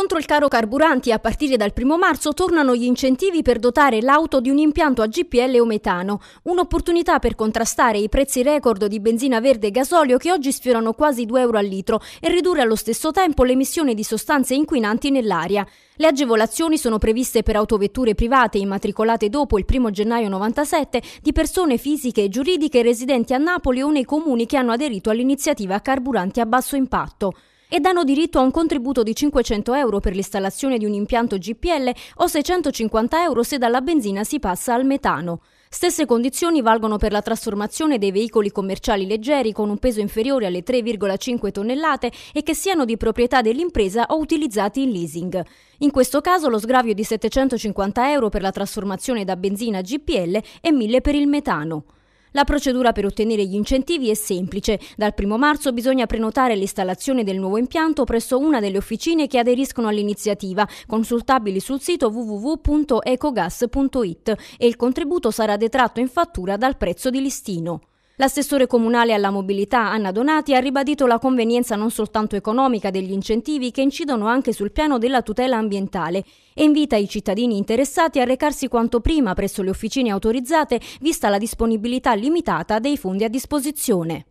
Contro il caro carburanti a partire dal 1 marzo tornano gli incentivi per dotare l'auto di un impianto a GPL o metano, un'opportunità per contrastare i prezzi record di benzina verde e gasolio che oggi sfiorano quasi 2 euro al litro e ridurre allo stesso tempo l'emissione di sostanze inquinanti nell'aria. Le agevolazioni sono previste per autovetture private immatricolate dopo il 1 gennaio 97 di persone fisiche e giuridiche residenti a Napoli o nei comuni che hanno aderito all'iniziativa carburanti a basso impatto e danno diritto a un contributo di 500 euro per l'installazione di un impianto GPL o 650 euro se dalla benzina si passa al metano. Stesse condizioni valgono per la trasformazione dei veicoli commerciali leggeri con un peso inferiore alle 3,5 tonnellate e che siano di proprietà dell'impresa o utilizzati in leasing. In questo caso lo sgravio di 750 euro per la trasformazione da benzina a GPL e 1000 per il metano. La procedura per ottenere gli incentivi è semplice. Dal 1 marzo bisogna prenotare l'installazione del nuovo impianto presso una delle officine che aderiscono all'iniziativa, consultabili sul sito www.ecogas.it e il contributo sarà detratto in fattura dal prezzo di listino. L'assessore comunale alla mobilità Anna Donati ha ribadito la convenienza non soltanto economica degli incentivi che incidono anche sul piano della tutela ambientale e invita i cittadini interessati a recarsi quanto prima presso le officine autorizzate vista la disponibilità limitata dei fondi a disposizione.